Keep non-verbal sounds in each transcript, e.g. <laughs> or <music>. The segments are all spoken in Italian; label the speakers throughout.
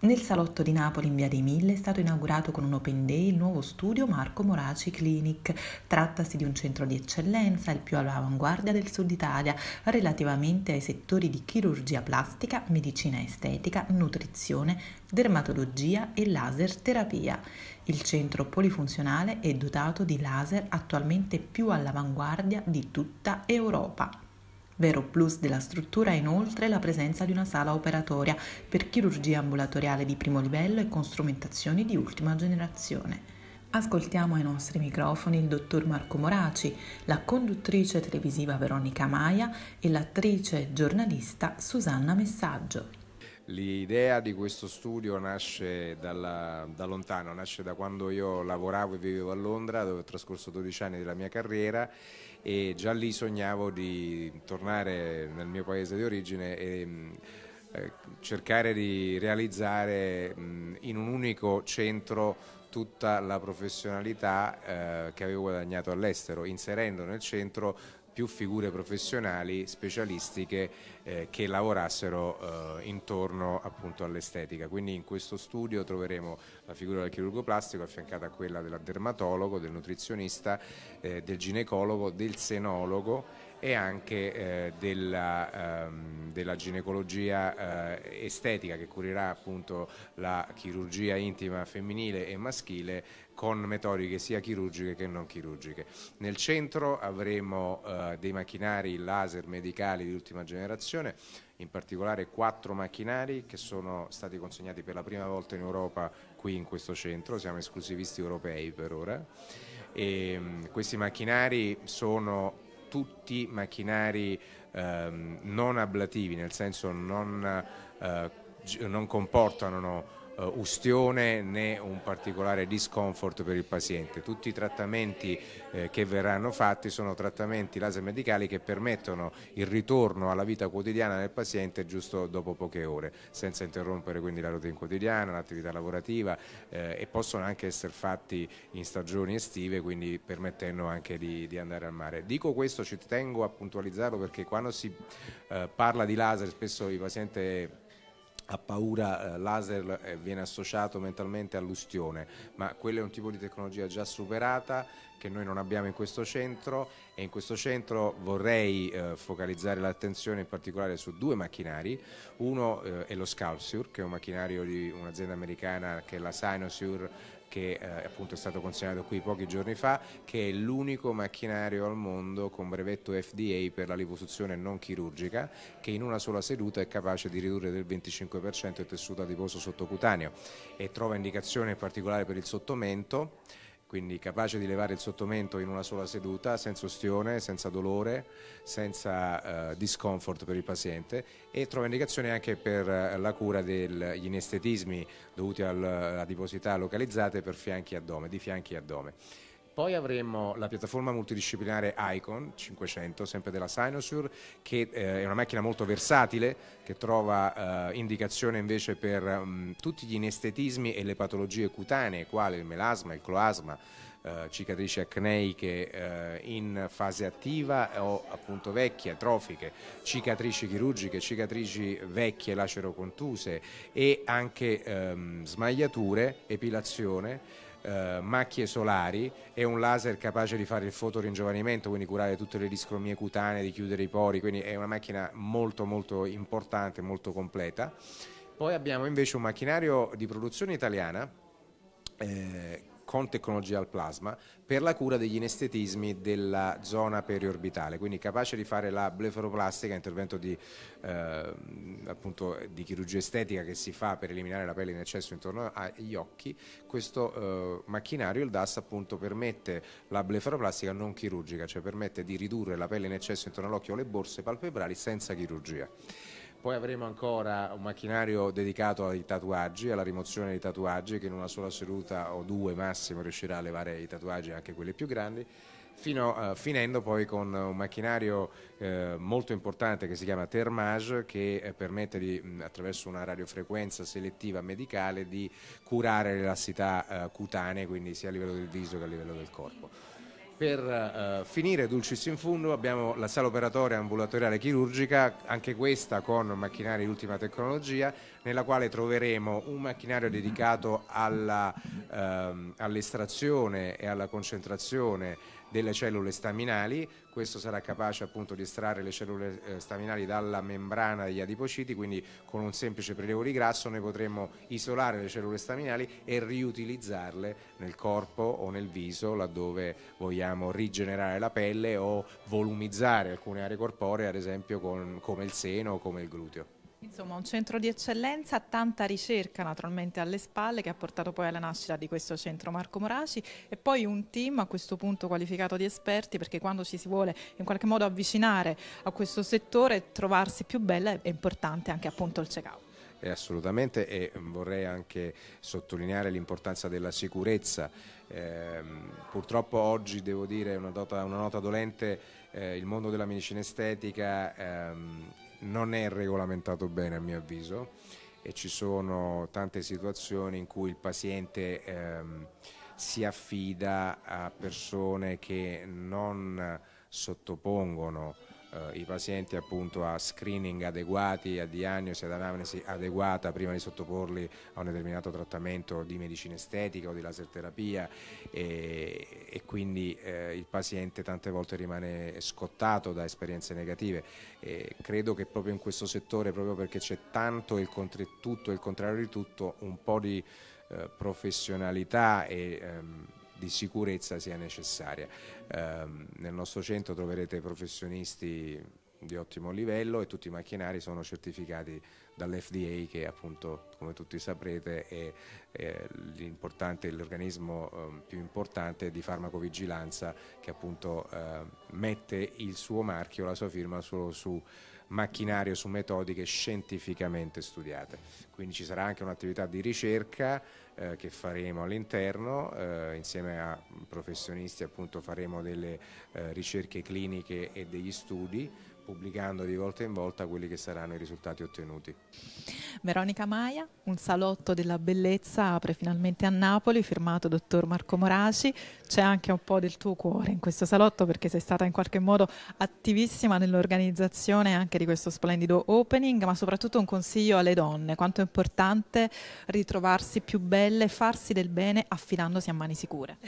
Speaker 1: Nel salotto di Napoli in Via dei Mille è stato inaugurato con un open day il nuovo studio Marco Moraci Clinic. Trattasi di un centro di eccellenza, il più all'avanguardia del sud Italia, relativamente ai settori di chirurgia plastica, medicina estetica, nutrizione, dermatologia e laser terapia. Il centro polifunzionale è dotato di laser attualmente più all'avanguardia di tutta Europa. Vero plus della struttura è inoltre la presenza di una sala operatoria per chirurgia ambulatoriale di primo livello e con strumentazioni di ultima generazione. Ascoltiamo ai nostri microfoni il dottor Marco Moraci, la conduttrice televisiva Veronica Maia e l'attrice e giornalista Susanna Messaggio.
Speaker 2: L'idea di questo studio nasce dalla, da lontano, nasce da quando io lavoravo e vivevo a Londra dove ho trascorso 12 anni della mia carriera e già lì sognavo di tornare nel mio paese di origine e mm, eh, cercare di realizzare mh, mm, in un unico centro tutta la professionalità eh, che avevo guadagnato all'estero, inserendo nel centro più figure professionali specialistiche eh, che lavorassero eh, intorno appunto all'estetica. Quindi in questo studio troveremo la figura del chirurgo plastico affiancata a quella del dermatologo, del nutrizionista, eh, del ginecologo, del senologo e anche eh, della, ehm, della, ginecologia eh, estetica che curerà appunto la chirurgia intima femminile e maschile con metodiche sia chirurgiche che non chirurgiche. Nel centro avremo eh, dei macchinari laser medicali di ultima generazione, in particolare quattro macchinari che sono stati consegnati per la prima volta in Europa qui in questo centro, siamo esclusivisti europei per ora. E, ehm, questi macchinari sono tutti macchinari ehm, non ablativi, nel senso non, eh, non comportano eh, ustione né un particolare discomfort per il paziente. Tutti i trattamenti eh, che verranno fatti sono trattamenti laser medicali che permettono il ritorno alla vita quotidiana del paziente giusto dopo poche ore, senza interrompere quindi la routine quotidiana, l'attività lavorativa eh, e possono anche essere fatti in stagioni estive, quindi permettendo anche di, di andare al mare. Dico questo, ci tengo a puntualizzarlo perché quando si parla di laser spesso i pazienti ha paura eh, laser eh, viene associato mentalmente all'ustione, ma quello è un tipo di tecnologia già superata che noi non abbiamo in questo centro e in questo centro vorrei eh, focalizzare l'attenzione in particolare su due macchinari, uno eh, è lo Scalpsure che è un macchinario di un'azienda americana che è la Sinosure che eh, appunto è stato consegnato qui pochi giorni fa, che è l'unico macchinario al mondo con brevetto FDA per la liposuzione non chirurgica, che in una sola seduta è capace di ridurre del 25% il tessuto adiposo sottocutaneo e trova indicazione in particolare per il sottomento quindi capace di levare il sottomento in una sola seduta, senza ostione, senza dolore, senza eh, discomfort per il paziente e trova indicazioni anche per eh, la cura degli inestetismi dovuti al, a adiposità localizzate per fianchi e addome, di fianchi e addome. Poi avremo la piattaforma multidisciplinare Icon 500, sempre della Sinosure, che eh, è una macchina molto versatile, che trova eh, indicazione invece per mh, mm, tutti gli inestetismi e le patologie cutanee, quali il melasma, il cloasma, eh, cicatrici acneiche eh, in fase attiva o appunto vecchie, atrofiche, cicatrici chirurgiche, cicatrici vecchie, lacero contuse e anche ehm, smagliature, epilazione eh, macchie solari e un laser capace di fare il fotoringiovanimento, quindi curare tutte le discromie cutanee, di chiudere i pori, quindi è una macchina molto molto importante, molto completa. Poi abbiamo invece un macchinario di produzione italiana eh, con tecnologia al plasma per la cura degli inestetismi della zona periorbitale, quindi capace di fare la blefaroplastica, intervento di, eh, appunto, di, chirurgia estetica che si fa per eliminare la pelle in eccesso intorno agli occhi, questo eh, macchinario, il DAS, appunto, permette la blefaroplastica non chirurgica, cioè permette di ridurre la pelle in eccesso intorno all'occhio o le borse palpebrali senza chirurgia. Poi avremo ancora un macchinario dedicato ai tatuaggi, alla rimozione dei tatuaggi, che in una sola seduta o due massimo riuscirà a levare i tatuaggi, anche quelli più grandi. Fino, uh, finendo poi con un macchinario eh, molto importante che si chiama Thermage che eh, permette di, mh, attraverso una radiofrequenza selettiva medicale di curare le lassità eh, cutanee quindi sia a livello del viso che a livello del corpo. Per eh, finire Dulcis in Fundo abbiamo la sala operatoria ambulatoriale chirurgica, anche questa con macchinari di ultima tecnologia, nella quale troveremo un macchinario dedicato ehm, all'estrazione ehm, all e alla concentrazione delle cellule staminali, questo sarà capace appunto di estrarre le cellule eh, staminali dalla membrana degli adipociti, quindi con un semplice prelevo di grasso noi potremo isolare le cellule staminali e riutilizzarle nel corpo o nel viso laddove vogliamo rigenerare la pelle o volumizzare alcune aree corporee, ad esempio con, come il seno o come il gluteo.
Speaker 1: Insomma, un centro di eccellenza, tanta ricerca naturalmente alle spalle che ha portato poi alla nascita di questo centro Marco Moraci e poi un team a questo punto qualificato di esperti perché quando ci si vuole in qualche modo avvicinare a questo settore trovarsi più bella è importante anche appunto il check-out.
Speaker 2: Eh, assolutamente e vorrei anche sottolineare l'importanza della sicurezza. Eh, purtroppo oggi devo dire una, dota, una nota dolente, eh, il mondo della medicina estetica ehm, non è regolamentato bene a mio avviso e ci sono tante situazioni in cui il paziente ehm, si affida a persone che non sottopongono eh, i pazienti appunto, a screening adeguati, a diagnosi, ad anamnesi adeguata prima di sottoporli a un determinato trattamento di medicina estetica o di laserterapia e, e quindi eh, il paziente tante volte rimane scottato da esperienze negative. E credo che proprio in questo settore, proprio perché c'è tanto il tutto e il contrario di tutto, un po' di eh, professionalità e ehm, di sicurezza sia necessaria. Eh, nel nostro centro troverete professionisti di ottimo livello e tutti i macchinari sono certificati dall'FDA che appunto come tutti saprete è, è l'organismo eh, più importante di farmacovigilanza che appunto eh, mette il suo marchio, la sua firma solo su macchinario su metodiche scientificamente studiate. Quindi ci sarà anche un'attività di ricerca eh, che faremo all'interno, eh, insieme a professionisti appunto faremo delle eh, ricerche cliniche e degli studi pubblicando di volta in volta quelli che saranno i risultati ottenuti.
Speaker 1: Veronica Maia, un salotto della bellezza apre finalmente a Napoli, firmato dottor Marco Moraci, c'è anche un po' del tuo cuore in questo salotto perché sei stata in qualche modo attivissima nell'organizzazione anche di questo splendido opening, ma soprattutto un consiglio alle donne, quanto è importante ritrovarsi più belle, farsi del bene affidandosi a mani sicure.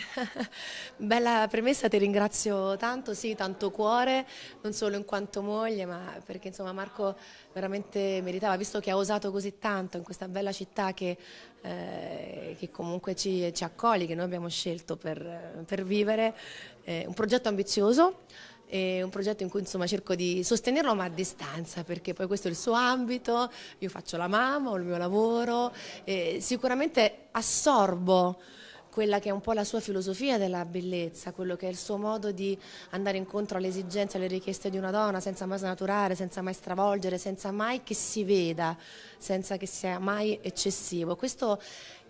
Speaker 3: <laughs> Bella premessa, ti ringrazio tanto, sì, tanto cuore, non solo in quanto moglie, ma perché insomma Marco veramente meritava, visto che ha osato così tanto in questa bella città che, eh, che comunque ci, ci, accoglie, che noi abbiamo scelto per, per vivere, eh, un progetto ambizioso è un progetto in cui insomma cerco di sostenerlo ma a distanza perché poi questo è il suo ambito, io faccio la mamma, ho il mio lavoro, e sicuramente assorbo quella che è un po' la sua filosofia della bellezza, quello che è il suo modo di andare incontro alle esigenze, alle richieste di una donna senza mai snaturare, senza mai stravolgere, senza mai che si veda, senza che sia mai eccessivo. Questo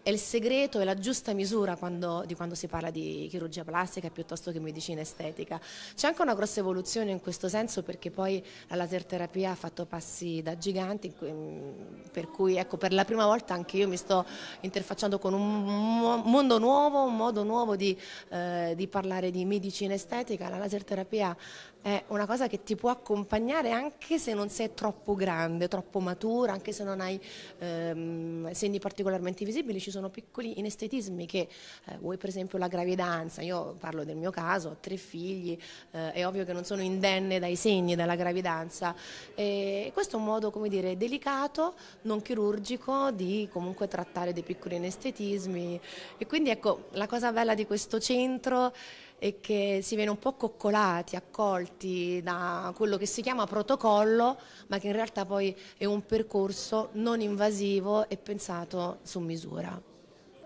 Speaker 3: è il segreto e la giusta misura quando, di quando si parla di chirurgia plastica piuttosto che medicina estetica. C'è anche una grossa evoluzione in questo senso perché poi la laser terapia ha fatto passi da giganti, mm, per cui ecco, per la prima volta anche io mi sto interfacciando con un mondo nuovo, un modo nuovo di, eh, di parlare di medicina estetica. La laser terapia è una cosa che ti può accompagnare anche se non sei troppo grande, troppo matura, anche se non hai ehm, segni particolarmente visibili. Ci ci sono piccoli inestetismi che eh, vuoi per esempio la gravidanza, io parlo del mio caso, ho tre figli, eh, è ovvio che non sono indenne dai segni della gravidanza e questo è un modo come dire delicato, non chirurgico di comunque trattare dei piccoli inestetismi e quindi ecco la cosa bella di questo centro e che si viene un po' coccolati, accolti da quello che si chiama protocollo, ma che in realtà poi è un percorso non invasivo e pensato su misura.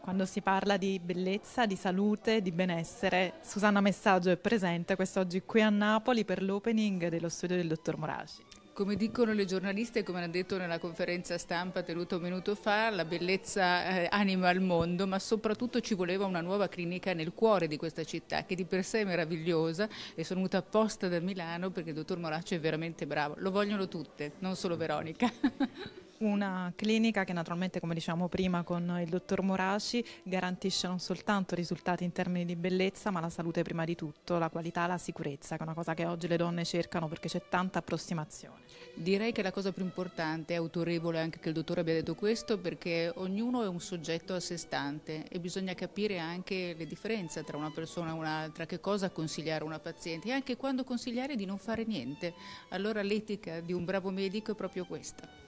Speaker 1: Quando si parla di bellezza, di salute, di benessere, Susanna Messaggio è presente quest'oggi qui a Napoli per l'opening dello studio del dottor Moraci. Come dicono le giornaliste, come hanno detto nella conferenza stampa tenuta un minuto fa, la bellezza eh, anima al mondo, ma soprattutto ci voleva una nuova clinica nel cuore di questa città, che di per sé è meravigliosa e sono venuta apposta da Milano perché il dottor Moraccio è veramente bravo. Lo vogliono tutte, non solo Veronica. <laughs> una clinica che naturalmente, come dicevamo prima con il dottor Moraci, garantisce non soltanto risultati in termini di bellezza, ma la salute prima di tutto, la qualità, la sicurezza, che è una cosa che oggi le donne cercano perché c'è tanta approssimazione. Direi che la cosa più importante è autorevole anche che il dottore abbia detto questo perché ognuno è un soggetto a sé stante e bisogna capire anche le differenze tra una persona e un'altra, che cosa consigliare a una paziente e anche quando consigliare di non fare niente. Allora l'etica di un bravo medico è proprio questa.